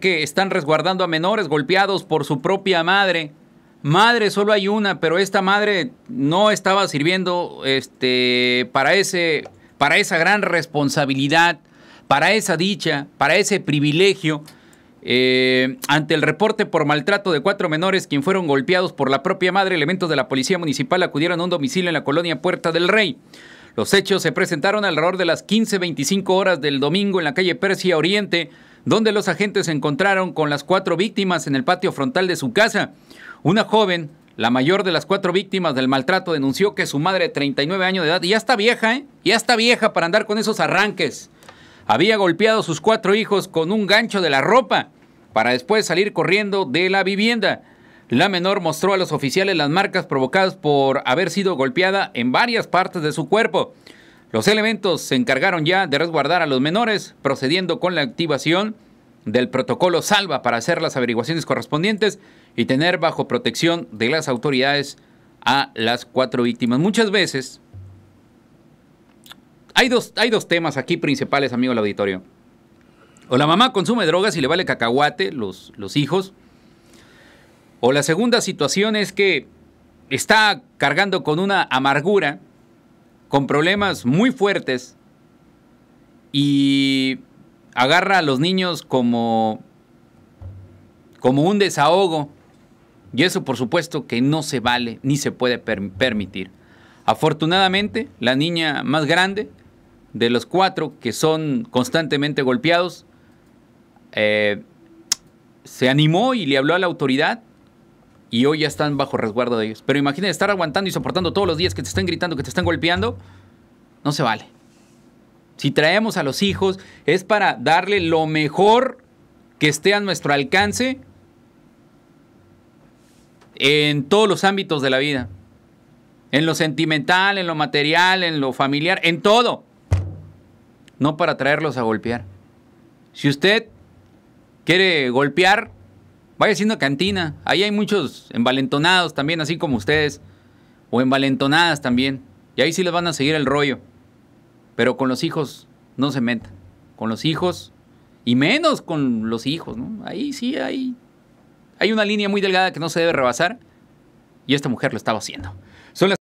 que están resguardando a menores golpeados por su propia madre. Madre, solo hay una, pero esta madre no estaba sirviendo este, para, ese, para esa gran responsabilidad, para esa dicha, para ese privilegio. Eh, ante el reporte por maltrato de cuatro menores quien fueron golpeados por la propia madre, elementos de la policía municipal acudieron a un domicilio en la colonia Puerta del Rey. Los hechos se presentaron alrededor de las 15.25 horas del domingo en la calle Persia Oriente, donde los agentes se encontraron con las cuatro víctimas en el patio frontal de su casa. Una joven, la mayor de las cuatro víctimas del maltrato, denunció que su madre, de 39 años de edad, ya está vieja, ¿eh? ya está vieja para andar con esos arranques, había golpeado a sus cuatro hijos con un gancho de la ropa para después salir corriendo de la vivienda. La menor mostró a los oficiales las marcas provocadas por haber sido golpeada en varias partes de su cuerpo. Los elementos se encargaron ya de resguardar a los menores, procediendo con la activación del protocolo Salva para hacer las averiguaciones correspondientes y tener bajo protección de las autoridades a las cuatro víctimas. Muchas veces hay dos, hay dos temas aquí principales, amigo del auditorio. O la mamá consume drogas y le vale cacahuate los, los hijos. O la segunda situación es que está cargando con una amargura con problemas muy fuertes y agarra a los niños como, como un desahogo. Y eso por supuesto que no se vale ni se puede permitir. Afortunadamente, la niña más grande de los cuatro que son constantemente golpeados, eh, se animó y le habló a la autoridad y hoy ya están bajo resguardo de ellos. Pero imagínate estar aguantando y soportando todos los días que te están gritando, que te están golpeando, no se vale. Si traemos a los hijos es para darle lo mejor que esté a nuestro alcance en todos los ámbitos de la vida. En lo sentimental, en lo material, en lo familiar, en todo. No para traerlos a golpear. Si usted quiere golpear, Vaya siendo cantina. Ahí hay muchos envalentonados también, así como ustedes. O envalentonadas también. Y ahí sí les van a seguir el rollo. Pero con los hijos no se metan. Con los hijos y menos con los hijos, ¿no? Ahí sí hay, hay una línea muy delgada que no se debe rebasar. Y esta mujer lo estaba haciendo. Son las